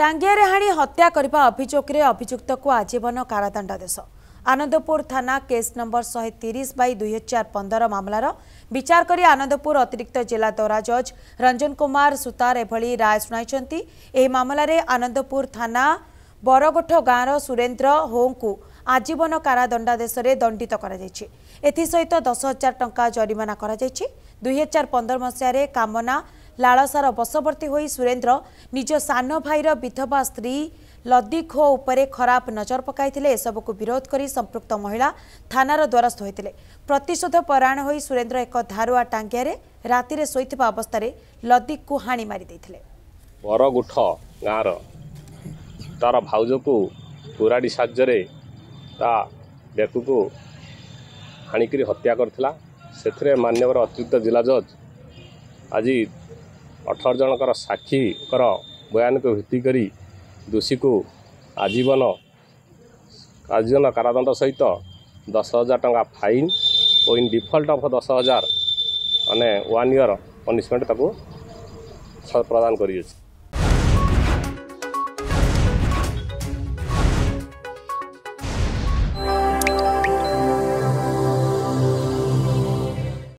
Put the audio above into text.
ଟାଙ୍ଗିଆରେ ହାଣି ହତ୍ୟା କରିବା ଅଭିଯୋଗରେ ଅଭିଯୁକ୍ତକୁ ଆଜୀବନ କାରାଦଣ୍ଡାଦେଶ ଆନନ୍ଦପୁର ଥାନା କେସ୍ ନମ୍ବର ଶହେ ତିରିଶ ବାଇ ଦୁଇହଜାର ପନ୍ଦର ମାମଲାର ବିଚାର କରି ଆନନ୍ଦପୁର ଅତିରିକ୍ତ ଜିଲ୍ଲା ଦୌରା ଜଜ୍ ରଞ୍ଜନ କୁମାର ସୁତାର ଏଭଳି ରାୟ ଶୁଣାଇଛନ୍ତି ଏହି ମାମଲାରେ ଆନନ୍ଦପୁର ଥାନା ବରଗୋଠ ଗାଁର ସୁରେନ୍ଦ୍ର ହୋଙ୍କୁ ଆଜୀବନ କାରାଦଣ୍ଡାଦେଶରେ ଦଣ୍ଡିତ କରାଯାଇଛି ଏଥିସହିତ ଦଶ ହଜାର ଟଙ୍କା ଜରିମାନା କରାଯାଇଛି ଦୁଇହଜାର ପନ୍ଦର ମସିହାରେ କାମନା ଲାଳସାର ବଶବର୍ତ୍ତୀ ହୋଇ ସୁରେନ୍ଦ୍ର ନିଜ ସାନ ଭାଇର ବିଧବା ସ୍ତ୍ରୀ ଲଦିଖୋ ଉପରେ ଖରାପ ନଜର ପକାଇଥିଲେ ଏସବୁକୁ ବିରୋଧ କରି ସମ୍ପୃକ୍ତ ମହିଳା ଥାନାର ଦ୍ୱାରସ୍ଥ ହୋଇଥିଲେ ପ୍ରତିଶୋଧ ପରାୟଣ ହୋଇ ସୁରେନ୍ଦ୍ର ଏକ ଧାରୁଆ ଟାଙ୍ଗିଆରେ ରାତିରେ ଶୋଇଥିବା ଅବସ୍ଥାରେ ଲଦିଖକୁ ହାଣି ମାରିଦେଇଥିଲେ ବରଗୁଠ ଗାଁର ତାର ଭାଉଜକୁ କୁରାଡ଼ି ସାହାଯ୍ୟରେ ତା ବ୍ୟକ୍ତିକୁ ହାଣିକରି ହତ୍ୟା କରିଥିଲା ସେଥିରେ ମାନ୍ୟବର ଅତିରିକ୍ତ ଜିଲ୍ଲା ଜଜ୍ ଆଜି ଅଠର ଜଣଙ୍କର ସାକ୍ଷୀଙ୍କର ବୟାନକୁ ଭିତ୍ତି କରି ଦୋଷୀକୁ ଆଜୀବନ ଆଜୀବନ କାରାଦଣ୍ଡ ସହିତ ଦଶ ହଜାର ଟଙ୍କା ଫାଇନ୍ ଓ ଇନ୍ ଡିଫଲ୍ଟ ଅଫ୍ ଦଶ ହଜାର ମାନେ ୱାନ୍ ଇୟର୍ ପନିସମେଣ୍ଟ ତାକୁ ପ୍ରଦାନ କରିଅଛି